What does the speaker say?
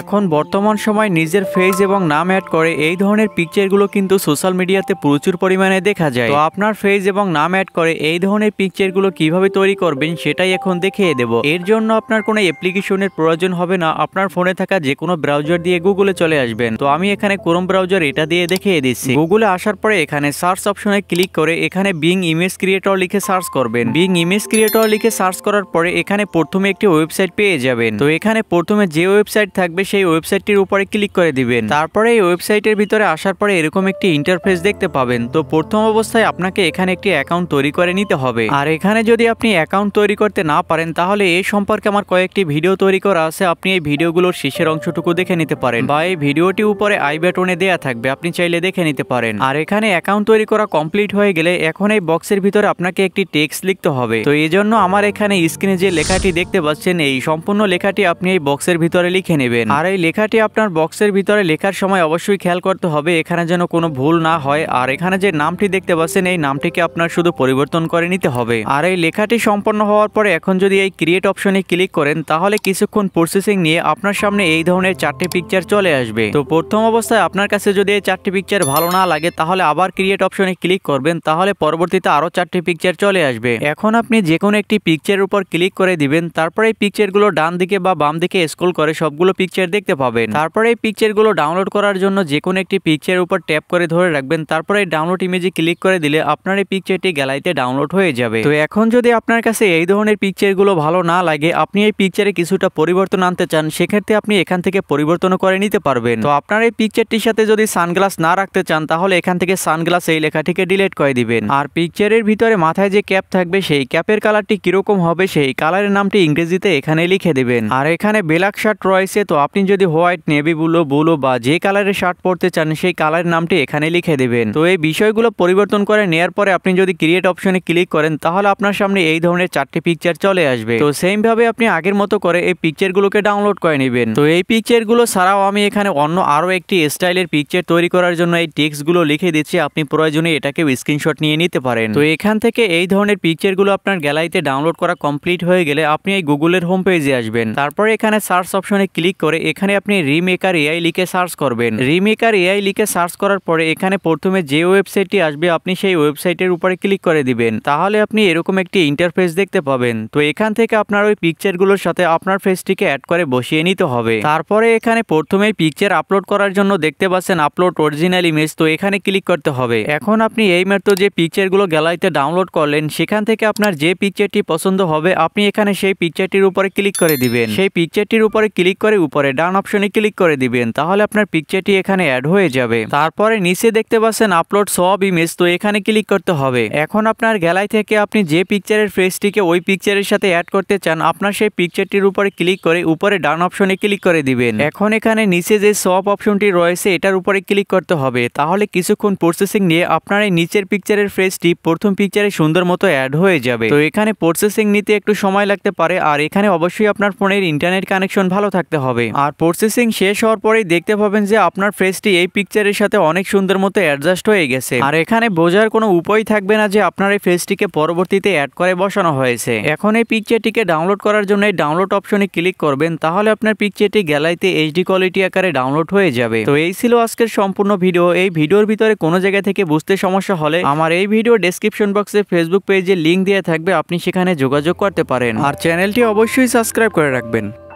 এখন বর্তমান সময় নিজের ফেস এবং নাম অ্যাড করে এই ধরনের পিকচারগুলো কিন্তু সোশ্যাল মিডিয়াতে প্রচুর পরিমাণে দেখা যায় তো আপনার ফেস এবং নাম অ্যাড করে এই ধরনের পিকচারগুলো কিভাবে তৈরি করবেন সেটাই এখন দেখিয়ে দেব এর জন্য আপনার কোনো অ্যাপ্লিকেশনের প্রয়োজন হবে না আপনার ফোনে থাকা যে কোনো ব্রাউজার দিয়ে গুগলে চলে আসবেন তো আমি এখানে ক্রোম ব্রাউজার এটা দিয়ে দেখিয়ে দিচ্ছি গুগলে আসার পরে এখানে সার্চ অপশনে ক্লিক করে এখানে বিং ইমেজ ক্রিয়েটর লিখে সার্চ করবেন বিং ইমেজ ক্রিয়েটর লিখে সার্চ করার পরে এখানে প্রথমে একটি ওয়েবসাইট পেয়ে যাবেন তো এখানে প্রথমে যে ওয়েবসাইট থাকবে থাকবে সেই ওয়েবসাইটটির উপরে ক্লিক করে দিবেন তারপরে এই ওয়েবসাইটের ভিতরে আসার পরে এরকম একটি ইন্টারফেস দেখতে পাবেন তো প্রথম অবস্থায় আপনাকে এখানে একটি অ্যাকাউন্ট তৈরি করে নিতে হবে আর এখানে যদি আপনি অ্যাকাউন্ট তৈরি করতে না পারেন তাহলে এই সম্পর্কে আমার কয়েকটি ভিডিও তৈরি করা আছে আপনি এই ভিডিওগুলোর শেষের অংশটুকু দেখে নিতে পারেন বা এই ভিডিওটি উপরে আই ব্যাটনে দেয়া থাকবে আপনি চাইলে দেখে নিতে পারেন আর এখানে অ্যাকাউন্ট তৈরি করা কমপ্লিট হয়ে গেলে এখন এই বক্সের ভিতরে আপনাকে একটি টেক্সট লিখতে হবে তো এই জন্য আমার এখানে স্ক্রিনে যে লেখাটি দেখতে পাচ্ছেন এই সম্পূর্ণ লেখাটি আপনি এই বক্সের ভিতরে লিখে নেবেন করবেন আর এই লেখাটি আপনার বক্সের ভিতরে লেখার সময় অবশ্যই খেয়াল করতে হবে এখানে যেন কোনো ভুল না হয় আর এখানে যে নামটি দেখতে পাচ্ছেন এই নামটিকে আপনার শুধু পরিবর্তন করে নিতে হবে আর এই লেখাটি সম্পন্ন হওয়ার পরে এখন যদি এই ক্রিয়েট অপশনে ক্লিক করেন তাহলে কিছুক্ষণ প্রসেসিং নিয়ে আপনার সামনে এই ধরনের চারটি পিকচার চলে আসবে তো প্রথম অবস্থায় আপনার কাছে যদি এই চারটি পিকচার ভালো না লাগে তাহলে আবার ক্রিয়েট অপশনে ক্লিক করবেন তাহলে পরবর্তীতে আরও চারটি পিকচার চলে আসবে এখন আপনি যে কোনো একটি পিকচারের উপর ক্লিক করে দিবেন তারপরে এই পিকচারগুলো ডান দিকে বা বাম দিকে স্ক্রল করে সবগুলো পিকচার পিকচার দেখতে পাবেন তারপরে এই পিকচারগুলো ডাউনলোড করার জন্য যে কোনো একটি পিকচার উপর ট্যাপ করে ধরে রাখবেন তারপরে এই ডাউনলোড ইমেজে ক্লিক করে দিলে আপনার এই পিকচারটি গ্যালারিতে ডাউনলোড হয়ে যাবে তো এখন যদি আপনার কাছে এই ধরনের পিকচারগুলো ভালো না লাগে আপনি এই পিকচারে কিছুটা পরিবর্তন আনতে চান সেক্ষেত্রে আপনি এখান থেকে পরিবর্তন করে নিতে পারবেন তো আপনার এই পিকচারটির সাথে যদি সানগ্লাস না রাখতে চান তাহলে এখান থেকে সানগ্লাস এই লেখাটিকে ডিলিট করে দিবেন আর পিকচারের ভিতরে মাথায় যে ক্যাপ থাকবে সেই ক্যাপের কালারটি কীরকম হবে সেই কালারের নামটি ইংরেজিতে এখানে লিখে দিবেন আর এখানে বেলাক শার্ট রয়েছে তো আপনি যদি হোয়াইট নেভি ব্লু ব্লু বা যে কালারের শার্ট পরতে চান সেই কালারের নামটি এখানে লিখে দেবেন তো এই বিষয়গুলো পরিবর্তন করে নেয়ার পরে আপনি যদি ক্রিয়েট অপশনে ক্লিক করেন তাহলে আপনার সামনে এই ধরনের চারটি পিকচার চলে আসবে তো ভাবে আপনি আগের মতো করে এই পিকচারগুলোকে ডাউনলোড করে নেবেন তো এই পিকচারগুলো ছাড়াও আমি এখানে অন্য আরও একটি স্টাইলের পিকচার তৈরি করার জন্য এই টেক্সটগুলো লিখে দিচ্ছি আপনি প্রয়োজনে এটাকে স্ক্রিনশট নিয়ে নিতে পারেন তো এখান থেকে এই ধরনের পিকচারগুলো আপনার গ্যালারিতে ডাউনলোড করা কমপ্লিট হয়ে গেলে আপনি এই গুগলের হোম পেজে আসবেন তারপরে এখানে সার্চ অপশনে ক্লিক করে পরে এখানে আপনি রিমেকার এআই লিখে সার্চ করবেন রিমেকার এআই লিখে সার্চ করার পরে এখানে প্রথমে যে ওয়েবসাইটটি আসবে আপনি সেই ওয়েবসাইটের উপরে ক্লিক করে দিবেন তাহলে আপনি এরকম একটি ইন্টারফেস দেখতে পাবেন তো এখান থেকে আপনার ওই পিকচারগুলোর সাথে আপনার ফেসটিকে অ্যাড করে বসিয়ে নিতে হবে তারপরে এখানে প্রথমে পিকচার আপলোড করার জন্য দেখতে পাচ্ছেন আপলোড অরিজিনাল ইমেজ তো এখানে ক্লিক করতে হবে এখন আপনি এই মাত্র যে পিকচারগুলো গ্যালারিতে ডাউনলোড করলেন সেখান থেকে আপনার যে পিকচারটি পছন্দ হবে আপনি এখানে সেই পিকচারটির উপরে ক্লিক করে দিবেন সেই পিকচারটির উপরে ক্লিক করে উপরে ডান অপশনে ক্লিক করে দিবেন তাহলে আপনার পিকচারটি এখানে অ্যাড হয়ে যাবে তারপরে নিচে দেখতে পাচ্ছেন আপলোড সব ইমেজ তো এখানে ক্লিক করতে হবে এখন আপনার গ্যালারি থেকে আপনি যে পিকচারের ফ্রেসটিকে ওই পিকচারের সাথে অ্যাড করতে চান আপনার সেই পিকচারটির উপরে ক্লিক করে উপরে ডান অপশনে ক্লিক করে দিবেন এখন এখানে নিচে যে সব অপশনটি রয়েছে এটার উপরে ক্লিক করতে হবে তাহলে কিছুক্ষণ প্রসেসিং নিয়ে আপনার এই নিচের পিকচারের ফ্রেসটি প্রথম পিকচারে সুন্দর মতো অ্যাড হয়ে যাবে তো এখানে প্রসেসিং নিতে একটু সময় লাগতে পারে আর এখানে অবশ্যই আপনার ফোনের ইন্টারনেট কানেকশন ভালো থাকতে হবে হবে আর প্রসেসিং শেষ হওয়ার পরেই দেখতে পাবেন যে আপনার ফেসটি এই পিকচারের সাথে অনেক সুন্দর মতো অ্যাডজাস্ট হয়ে গেছে আর এখানে বোঝার কোনো উপায় থাকবে না যে আপনার এই ফেসটিকে পরবর্তীতে অ্যাড করে বসানো হয়েছে এখন এই পিকচারটিকে ডাউনলোড করার জন্য এই ডাউনলোড অপশনে ক্লিক করবেন তাহলে আপনার পিকচারটি গ্যালারিতে এইচডি কোয়ালিটি আকারে ডাউনলোড হয়ে যাবে তো এই ছিল আজকের সম্পূর্ণ ভিডিও এই ভিডিওর ভিতরে কোনো জায়গা থেকে বুঝতে সমস্যা হলে আমার এই ভিডিও ডেসক্রিপশন বক্সে ফেসবুক পেজে লিঙ্ক দেওয়া থাকবে আপনি সেখানে যোগাযোগ করতে পারেন আর চ্যানেলটি অবশ্যই সাবস্ক্রাইব করে রাখবেন